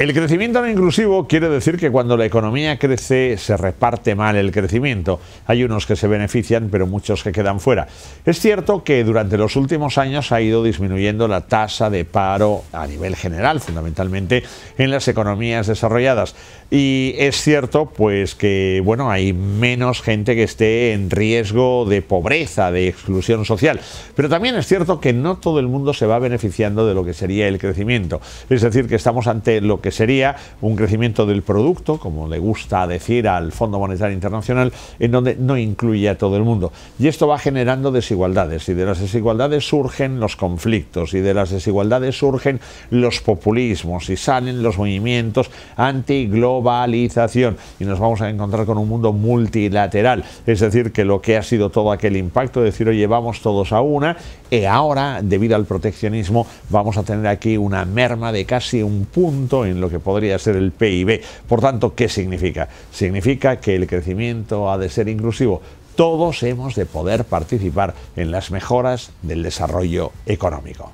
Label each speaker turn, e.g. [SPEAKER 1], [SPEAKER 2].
[SPEAKER 1] El crecimiento no inclusivo quiere decir que cuando la economía crece se reparte mal el crecimiento. Hay unos que se benefician pero muchos que quedan fuera. Es cierto que durante los últimos años ha ido disminuyendo la tasa de paro a nivel general, fundamentalmente en las economías desarrolladas. Y es cierto pues que bueno, hay menos gente que esté en riesgo de pobreza, de exclusión social. Pero también es cierto que no todo el mundo se va beneficiando de lo que sería el crecimiento. Es decir, que estamos ante lo que sería un crecimiento del producto, como le gusta decir al Fondo Monetario Internacional, en donde no incluye a todo el mundo. Y esto va generando desigualdades y de las desigualdades surgen los conflictos y de las desigualdades surgen los populismos y salen los movimientos antiglobalización y nos vamos a encontrar con un mundo multilateral, es decir, que lo que ha sido todo aquel impacto, decir, oye, llevamos todos a una, y ahora, debido al proteccionismo, vamos a tener aquí una merma de casi un punto en lo que podría ser el PIB. Por tanto, ¿qué significa? Significa que el crecimiento ha de ser inclusivo. Todos hemos de poder participar en las mejoras del desarrollo económico.